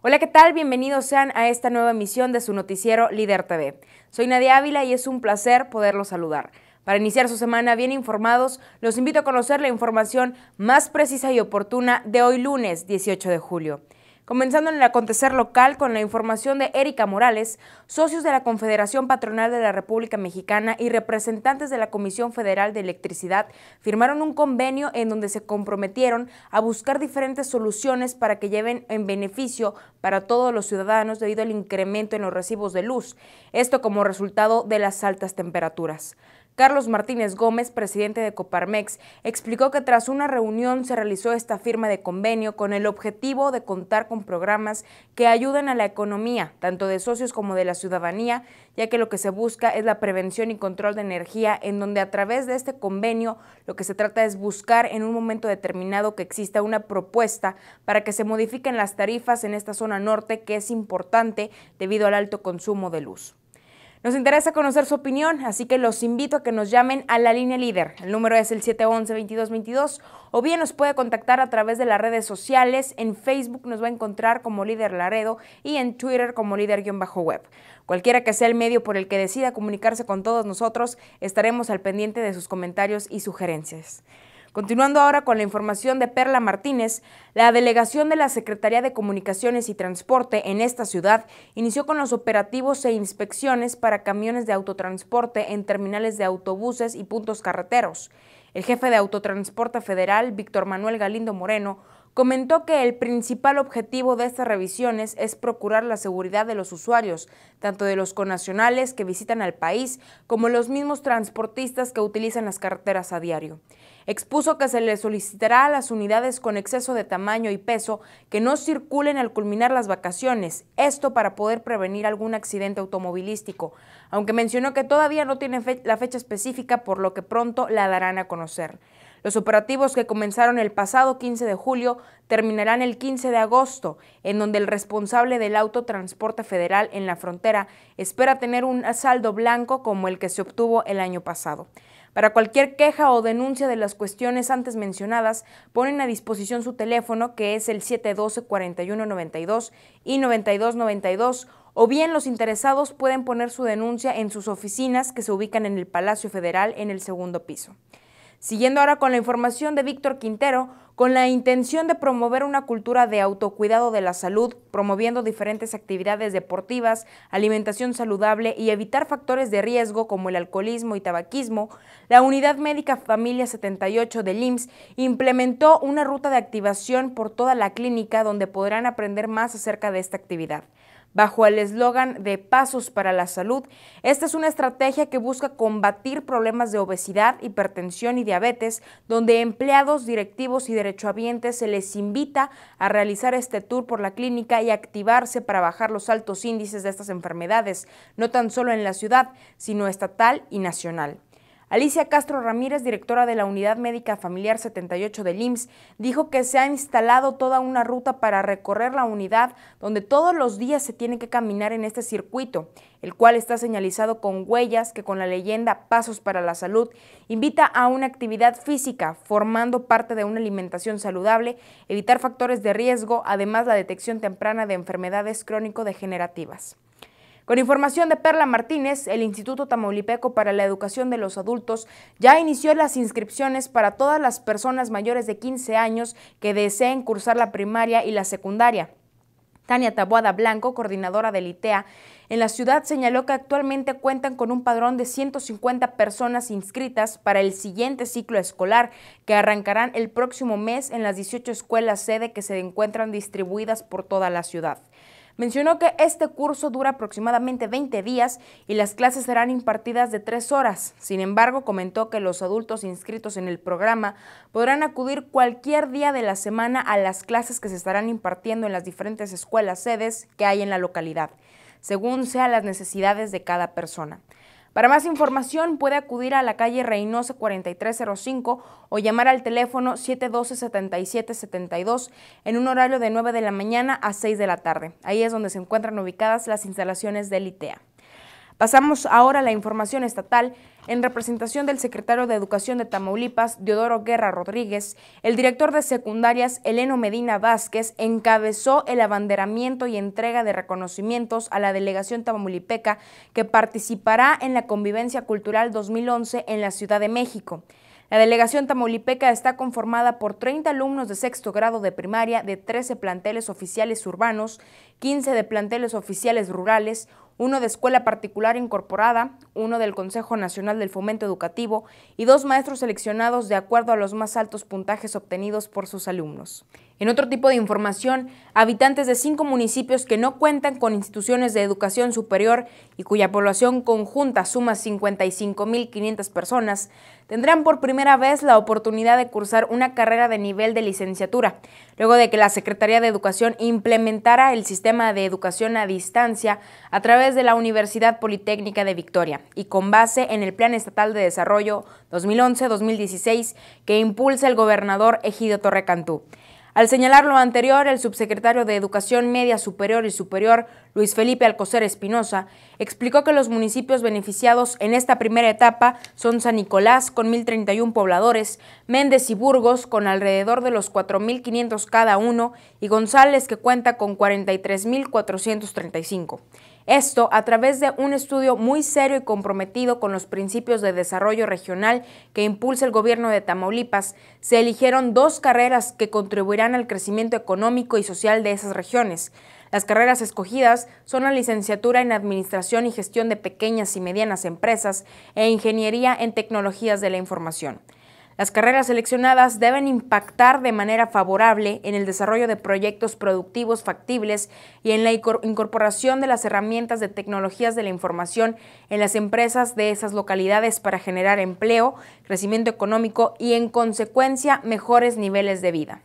Hola, ¿qué tal? Bienvenidos sean a esta nueva emisión de su noticiero Líder TV. Soy Nadia Ávila y es un placer poderlos saludar. Para iniciar su semana bien informados, los invito a conocer la información más precisa y oportuna de hoy lunes 18 de julio. Comenzando en el acontecer local con la información de Erika Morales, socios de la Confederación Patronal de la República Mexicana y representantes de la Comisión Federal de Electricidad firmaron un convenio en donde se comprometieron a buscar diferentes soluciones para que lleven en beneficio para todos los ciudadanos debido al incremento en los recibos de luz, esto como resultado de las altas temperaturas. Carlos Martínez Gómez, presidente de Coparmex, explicó que tras una reunión se realizó esta firma de convenio con el objetivo de contar con programas que ayuden a la economía, tanto de socios como de la ciudadanía, ya que lo que se busca es la prevención y control de energía, en donde a través de este convenio lo que se trata es buscar en un momento determinado que exista una propuesta para que se modifiquen las tarifas en esta zona norte que es importante debido al alto consumo de luz. Nos interesa conocer su opinión, así que los invito a que nos llamen a la línea líder. El número es el 711-2222 o bien nos puede contactar a través de las redes sociales. En Facebook nos va a encontrar como líder Laredo y en Twitter como líder-web. Cualquiera que sea el medio por el que decida comunicarse con todos nosotros, estaremos al pendiente de sus comentarios y sugerencias. Continuando ahora con la información de Perla Martínez, la delegación de la Secretaría de Comunicaciones y Transporte en esta ciudad inició con los operativos e inspecciones para camiones de autotransporte en terminales de autobuses y puntos carreteros. El jefe de Autotransporte Federal, Víctor Manuel Galindo Moreno, comentó que el principal objetivo de estas revisiones es procurar la seguridad de los usuarios, tanto de los conacionales que visitan al país como los mismos transportistas que utilizan las carreteras a diario. Expuso que se le solicitará a las unidades con exceso de tamaño y peso que no circulen al culminar las vacaciones, esto para poder prevenir algún accidente automovilístico, aunque mencionó que todavía no tiene la fecha específica por lo que pronto la darán a conocer. Los operativos que comenzaron el pasado 15 de julio terminarán el 15 de agosto, en donde el responsable del autotransporte federal en la frontera espera tener un saldo blanco como el que se obtuvo el año pasado. Para cualquier queja o denuncia de las cuestiones antes mencionadas, ponen a disposición su teléfono que es el 712-4192 y 9292 o bien los interesados pueden poner su denuncia en sus oficinas que se ubican en el Palacio Federal en el segundo piso. Siguiendo ahora con la información de Víctor Quintero, con la intención de promover una cultura de autocuidado de la salud, promoviendo diferentes actividades deportivas, alimentación saludable y evitar factores de riesgo como el alcoholismo y tabaquismo, la Unidad Médica Familia 78 del IMSS implementó una ruta de activación por toda la clínica donde podrán aprender más acerca de esta actividad. Bajo el eslogan de Pasos para la Salud, esta es una estrategia que busca combatir problemas de obesidad, hipertensión y diabetes, donde empleados, directivos y derechohabientes se les invita a realizar este tour por la clínica y activarse para bajar los altos índices de estas enfermedades, no tan solo en la ciudad, sino estatal y nacional. Alicia Castro Ramírez, directora de la Unidad Médica Familiar 78 del IMSS, dijo que se ha instalado toda una ruta para recorrer la unidad donde todos los días se tiene que caminar en este circuito, el cual está señalizado con huellas que con la leyenda Pasos para la Salud invita a una actividad física, formando parte de una alimentación saludable, evitar factores de riesgo, además la detección temprana de enfermedades crónico-degenerativas. Con información de Perla Martínez, el Instituto Tamaulipeco para la Educación de los Adultos ya inició las inscripciones para todas las personas mayores de 15 años que deseen cursar la primaria y la secundaria. Tania Taboada Blanco, coordinadora del ITEA, en la ciudad señaló que actualmente cuentan con un padrón de 150 personas inscritas para el siguiente ciclo escolar, que arrancarán el próximo mes en las 18 escuelas sede que se encuentran distribuidas por toda la ciudad. Mencionó que este curso dura aproximadamente 20 días y las clases serán impartidas de tres horas. Sin embargo, comentó que los adultos inscritos en el programa podrán acudir cualquier día de la semana a las clases que se estarán impartiendo en las diferentes escuelas sedes que hay en la localidad, según sean las necesidades de cada persona. Para más información puede acudir a la calle Reynosa 4305 o llamar al teléfono 712-7772 en un horario de 9 de la mañana a 6 de la tarde. Ahí es donde se encuentran ubicadas las instalaciones del ITEA. Pasamos ahora a la información estatal en representación del secretario de Educación de Tamaulipas, Diodoro Guerra Rodríguez, el director de secundarias, Eleno Medina Vázquez, encabezó el abanderamiento y entrega de reconocimientos a la delegación tamaulipeca que participará en la Convivencia Cultural 2011 en la Ciudad de México. La delegación tamaulipeca está conformada por 30 alumnos de sexto grado de primaria de 13 planteles oficiales urbanos, 15 de planteles oficiales rurales, uno de escuela particular incorporada, uno del Consejo Nacional del Fomento Educativo y dos maestros seleccionados de acuerdo a los más altos puntajes obtenidos por sus alumnos. En otro tipo de información, habitantes de cinco municipios que no cuentan con instituciones de educación superior y cuya población conjunta suma 55.500 personas, tendrán por primera vez la oportunidad de cursar una carrera de nivel de licenciatura, luego de que la Secretaría de Educación implementara el sistema de educación a distancia a través de la Universidad Politécnica de Victoria y con base en el Plan Estatal de Desarrollo 2011-2016 que impulsa el gobernador Egidio Torrecantú. Al señalar lo anterior, el subsecretario de Educación Media Superior y Superior, Luis Felipe Alcocer Espinosa, explicó que los municipios beneficiados en esta primera etapa son San Nicolás, con 1.031 pobladores, Méndez y Burgos, con alrededor de los 4.500 cada uno, y González, que cuenta con 43.435. Esto a través de un estudio muy serio y comprometido con los principios de desarrollo regional que impulsa el gobierno de Tamaulipas, se eligieron dos carreras que contribuirán al crecimiento económico y social de esas regiones. Las carreras escogidas son la licenciatura en Administración y Gestión de Pequeñas y Medianas Empresas e Ingeniería en Tecnologías de la Información. Las carreras seleccionadas deben impactar de manera favorable en el desarrollo de proyectos productivos factibles y en la incorporación de las herramientas de tecnologías de la información en las empresas de esas localidades para generar empleo, crecimiento económico y, en consecuencia, mejores niveles de vida.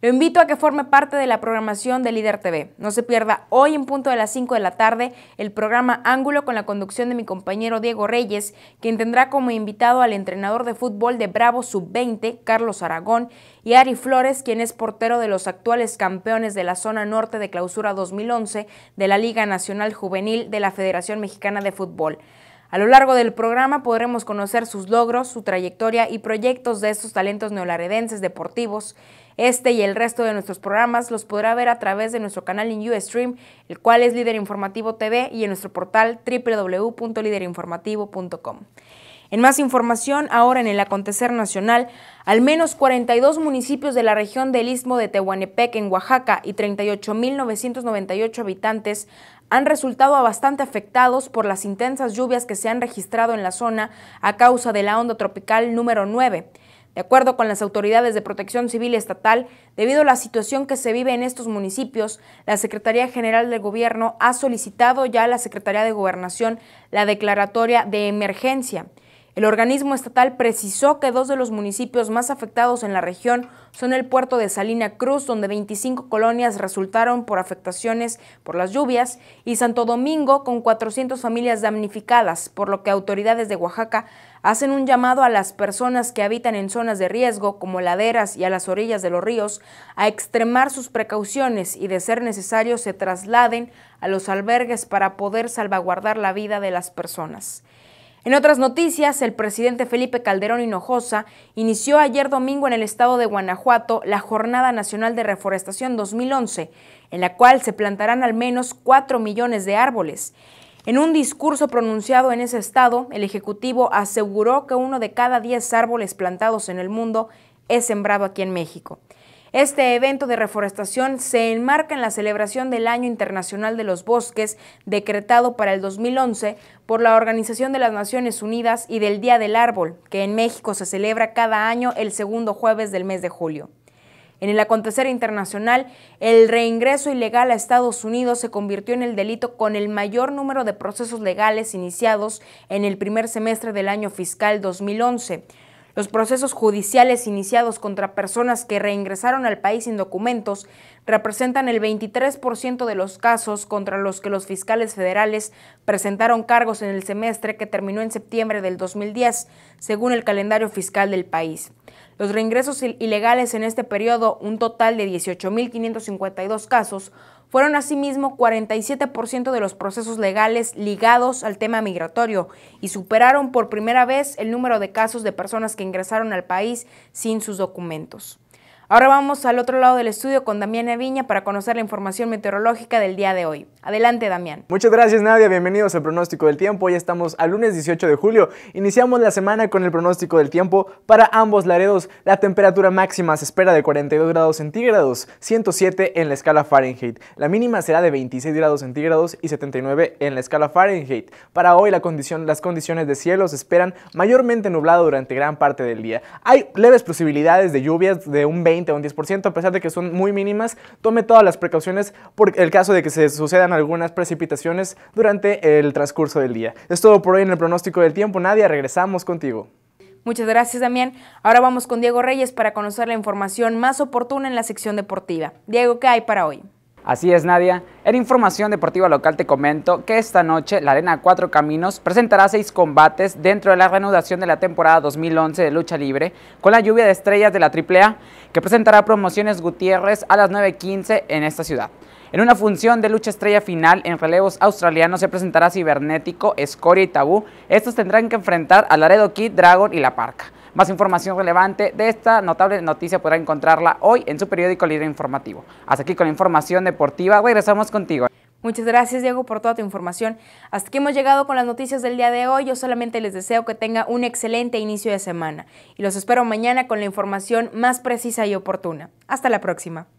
Lo invito a que forme parte de la programación de Líder TV. No se pierda hoy en punto de las 5 de la tarde el programa Ángulo con la conducción de mi compañero Diego Reyes, quien tendrá como invitado al entrenador de fútbol de Bravo Sub-20, Carlos Aragón, y Ari Flores, quien es portero de los actuales campeones de la zona norte de clausura 2011 de la Liga Nacional Juvenil de la Federación Mexicana de Fútbol. A lo largo del programa podremos conocer sus logros, su trayectoria y proyectos de estos talentos neolaredenses deportivos. Este y el resto de nuestros programas los podrá ver a través de nuestro canal en Ustream, el cual es Líder Informativo TV y en nuestro portal www.liderinformativo.com. En más información, ahora en el acontecer nacional, al menos 42 municipios de la región del Istmo de Tehuantepec en Oaxaca y 38.998 habitantes han resultado bastante afectados por las intensas lluvias que se han registrado en la zona a causa de la onda tropical número 9. De acuerdo con las autoridades de protección civil estatal, debido a la situación que se vive en estos municipios, la Secretaría General del Gobierno ha solicitado ya a la Secretaría de Gobernación la declaratoria de emergencia. El organismo estatal precisó que dos de los municipios más afectados en la región son el puerto de Salina Cruz, donde 25 colonias resultaron por afectaciones por las lluvias, y Santo Domingo, con 400 familias damnificadas, por lo que autoridades de Oaxaca hacen un llamado a las personas que habitan en zonas de riesgo, como laderas y a las orillas de los ríos, a extremar sus precauciones y, de ser necesario, se trasladen a los albergues para poder salvaguardar la vida de las personas. En otras noticias, el presidente Felipe Calderón Hinojosa inició ayer domingo en el estado de Guanajuato la Jornada Nacional de Reforestación 2011, en la cual se plantarán al menos 4 millones de árboles. En un discurso pronunciado en ese estado, el Ejecutivo aseguró que uno de cada 10 árboles plantados en el mundo es sembrado aquí en México. Este evento de reforestación se enmarca en la celebración del Año Internacional de los Bosques, decretado para el 2011 por la Organización de las Naciones Unidas y del Día del Árbol, que en México se celebra cada año el segundo jueves del mes de julio. En el acontecer internacional, el reingreso ilegal a Estados Unidos se convirtió en el delito con el mayor número de procesos legales iniciados en el primer semestre del año fiscal 2011 los procesos judiciales iniciados contra personas que reingresaron al país sin documentos representan el 23% de los casos contra los que los fiscales federales presentaron cargos en el semestre que terminó en septiembre del 2010, según el calendario fiscal del país. Los reingresos ilegales en este periodo, un total de 18.552 casos, fueron asimismo 47% de los procesos legales ligados al tema migratorio y superaron por primera vez el número de casos de personas que ingresaron al país sin sus documentos. Ahora vamos al otro lado del estudio con Damiana Viña para conocer la información meteorológica del día de hoy. Adelante, Damián. Muchas gracias, Nadia. Bienvenidos al pronóstico del tiempo. Ya estamos al lunes 18 de julio. Iniciamos la semana con el pronóstico del tiempo para ambos laredos. La temperatura máxima se espera de 42 grados centígrados, 107 en la escala Fahrenheit. La mínima será de 26 grados centígrados y 79 en la escala Fahrenheit. Para hoy la condición, las condiciones de cielo se esperan mayormente nublado durante gran parte del día. Hay leves posibilidades de lluvias de un 20 o un 10%, a pesar de que son muy mínimas. Tome todas las precauciones por el caso de que se sucedan algunas precipitaciones durante el transcurso del día. Es todo por hoy en el pronóstico del tiempo. Nadia, regresamos contigo. Muchas gracias, Damián. Ahora vamos con Diego Reyes para conocer la información más oportuna en la sección deportiva. Diego, ¿qué hay para hoy? Así es, Nadia. En información deportiva local te comento que esta noche la Arena Cuatro Caminos presentará seis combates dentro de la reanudación de la temporada 2011 de lucha libre con la lluvia de estrellas de la AAA que presentará promociones Gutiérrez a las 9.15 en esta ciudad. En una función de lucha estrella final en relevos australianos se presentará Cibernético, Escoria y Tabú. Estos tendrán que enfrentar a Laredo Kid, Dragon y La Parca. Más información relevante de esta notable noticia podrá encontrarla hoy en su periódico Líder Informativo. Hasta aquí con la información deportiva, regresamos contigo. Muchas gracias Diego por toda tu información. Hasta aquí hemos llegado con las noticias del día de hoy. Yo solamente les deseo que tenga un excelente inicio de semana y los espero mañana con la información más precisa y oportuna. Hasta la próxima.